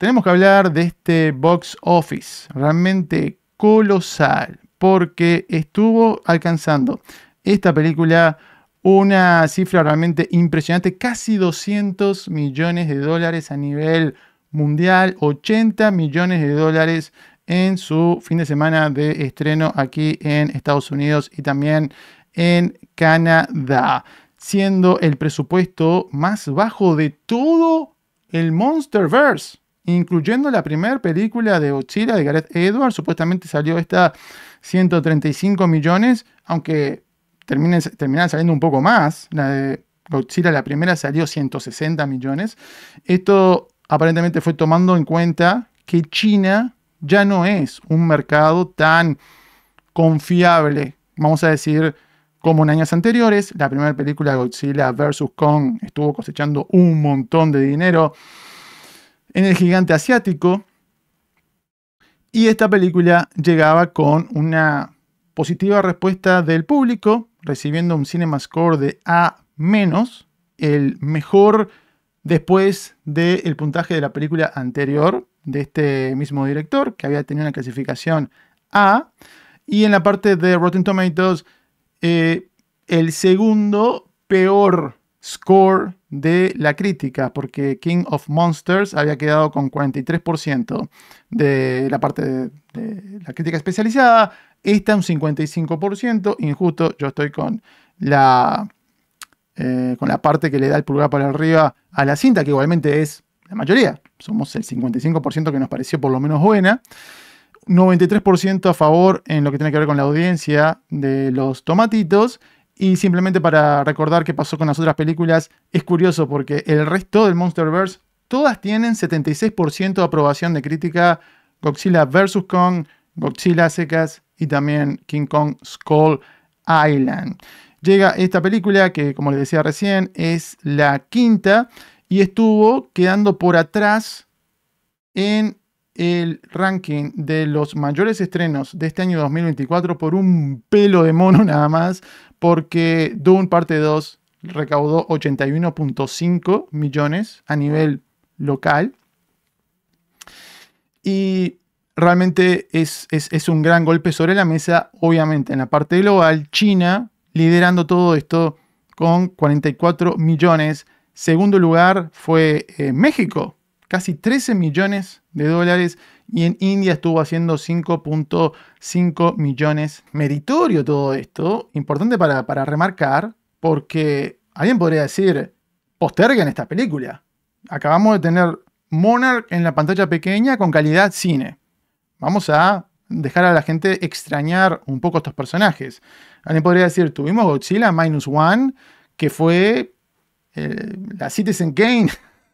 tenemos que hablar de este box office, realmente colosal, porque estuvo alcanzando esta película una cifra realmente impresionante, casi 200 millones de dólares a nivel mundial, 80 millones de dólares en su fin de semana de estreno aquí en Estados Unidos y también en Canadá, siendo el presupuesto más bajo de todo el Monsterverse incluyendo la primera película de Godzilla de Gareth Edwards. Supuestamente salió esta 135 millones, aunque terminan saliendo un poco más. La de Godzilla, la primera, salió 160 millones. Esto aparentemente fue tomando en cuenta que China ya no es un mercado tan confiable, vamos a decir, como en años anteriores. La primera película Godzilla vs. Kong estuvo cosechando un montón de dinero en el gigante asiático. Y esta película llegaba con una positiva respuesta del público, recibiendo un cinema score de A-, el mejor después del puntaje de la película anterior de este mismo director, que había tenido una clasificación A. Y en la parte de Rotten Tomatoes, eh, el segundo peor score de la crítica, porque King of Monsters había quedado con 43% de la parte de, la crítica especializada, está un 55%, injusto, yo estoy con la, eh, con la parte que le da el pulgar para arriba a la cinta, que igualmente es la mayoría, somos el 55% que nos pareció por lo menos buena. 93% a favor en lo que tiene que ver con la audiencia de los tomatitos y simplemente para recordar qué pasó con las otras películas, es curioso porque el resto del Monsterverse, todas tienen 76% de aprobación de crítica. Godzilla vs. Kong, Godzilla Secas y también King Kong Skull Island. Llega esta película que, como les decía recién, es la quinta y estuvo quedando por atrás en el ranking de los mayores estrenos de este año 2024 por un pelo de mono nada más, porque Dune parte 2 recaudó 81.5 millones a nivel local. Y realmente es, un gran golpe sobre la mesa, obviamente en la parte global, China liderando todo esto con 44 millones. Segundo lugar fue eh, México casi 13 millones de dólares y en India estuvo haciendo 5.5 millones. Meritorio todo esto, importante para, para remarcar, porque alguien podría decir, posterguen esta película. Acabamos de tener Monarch en la pantalla pequeña con calidad cine. Vamos a dejar a la gente extrañar un poco estos personajes. Alguien podría decir, tuvimos Godzilla Minus One, que fue eh, la Citizen Kane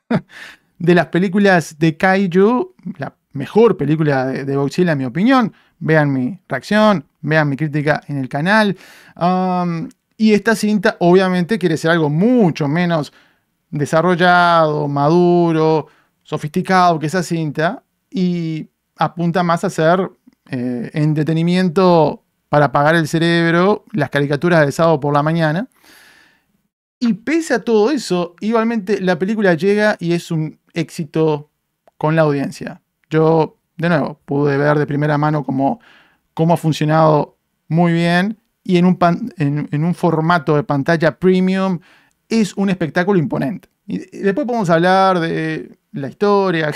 de las películas de Kaiju, la mejor película de, Godzilla en mi opinión. Vean mi reacción, vean mi crítica en el canal. Um, y esta cinta obviamente quiere ser algo mucho menos desarrollado, maduro, sofisticado que esa cinta y apunta más a ser eh, entretenimiento para apagar el cerebro, las caricaturas de sábado por la mañana. Y pese a todo eso, igualmente la película llega y es un éxito con la audiencia. Yo, de nuevo, pude ver de primera mano cómo, cómo ha funcionado muy bien y en un, en, un formato de pantalla premium es un espectáculo imponente. Y después podemos hablar de la historia,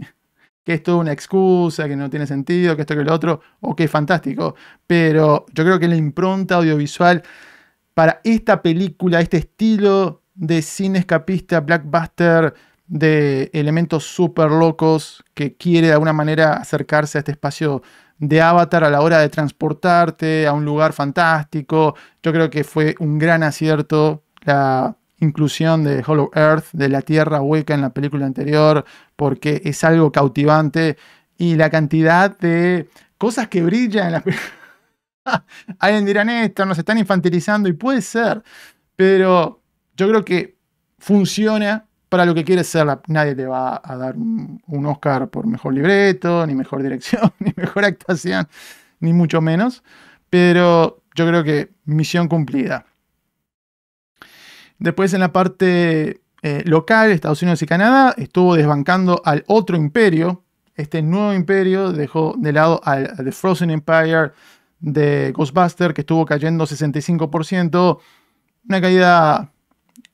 que es toda una excusa, que no tiene sentido, que esto, que lo otro, o es fantástico. Pero yo creo que la impronta audiovisual para esta película, este estilo de cine escapista, blackbuster, de elementos súper locos que quiere de alguna manera acercarse a este espacio de Avatar a la hora de transportarte a un lugar fantástico. Yo creo que fue un gran acierto la inclusión de Hollow Earth, de la Tierra hueca en la película anterior, porque es algo cautivante y la cantidad de cosas que brillan en la Alguien dirán esto, nos están infantilizando y puede ser, pero yo creo que funciona para lo que quieres ser, nadie te va a dar un Oscar por mejor libreto, ni mejor dirección, ni mejor actuación, ni mucho menos. Pero yo creo que misión cumplida. Después en la parte eh, local, Estados Unidos y Canadá, estuvo desbancando al otro imperio. Este nuevo imperio dejó de lado al The Frozen Empire de Ghostbuster, que estuvo cayendo 65%. Una caída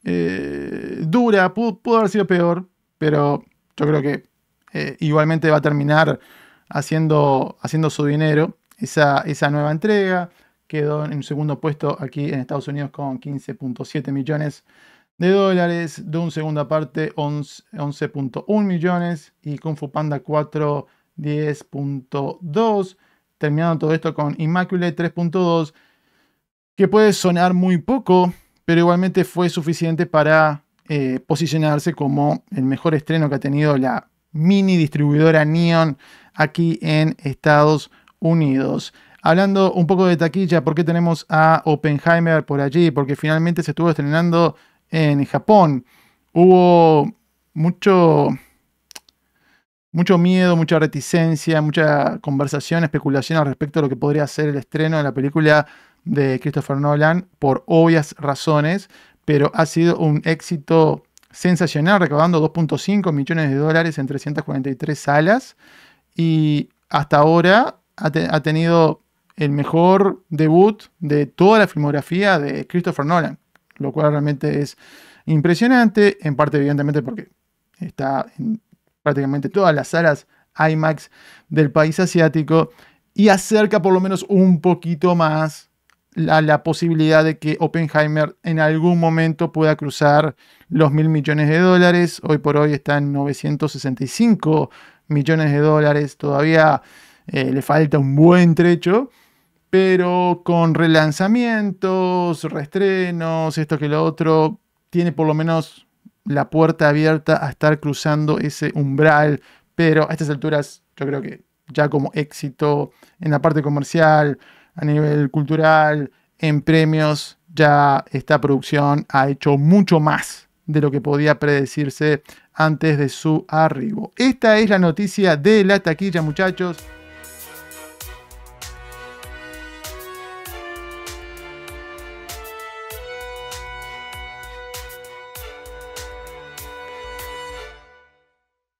eh, dura, pudo, haber sido peor, pero yo creo que eh, igualmente va a terminar haciendo, haciendo su dinero esa, nueva entrega. Quedó en segundo puesto aquí en Estados Unidos con 15.7 millones de dólares. De un segunda parte 11.1 millones y Kung Fu Panda 4 10.2. Terminando todo esto con Immaculate 3.2, que puede sonar muy poco, pero igualmente fue suficiente para eh, posicionarse como el mejor estreno que ha tenido la mini distribuidora Neon aquí en Estados Unidos. Hablando un poco de taquilla, ¿por qué tenemos a Oppenheimer por allí? Porque finalmente se estuvo estrenando en Japón. Hubo mucho, mucho miedo, mucha reticencia, mucha conversación, especulación al respecto de lo que podría ser el estreno de la película de Christopher Nolan por obvias razones pero ha sido un éxito sensacional, recaudando 2.5 millones de dólares en 343 salas y hasta ahora ha, tenido el mejor debut de toda la filmografía de Christopher Nolan, lo cual realmente es impresionante, en parte evidentemente porque está en prácticamente todas las salas IMAX del país asiático y acerca por lo menos un poquito más la, posibilidad de que Oppenheimer en algún momento pueda cruzar los mil millones de dólares. Hoy por hoy está en 965 millones de dólares. Todavía eh, le falta un buen trecho. Pero con relanzamientos, restrenos, esto que lo otro, tiene por lo menos la puerta abierta a estar cruzando ese umbral. Pero a estas alturas yo creo que ya como éxito en la parte comercial, a nivel cultural, en premios, ya esta producción ha hecho mucho más de lo que podía predecirse antes de su arribo. Esta es la noticia de la taquilla, muchachos.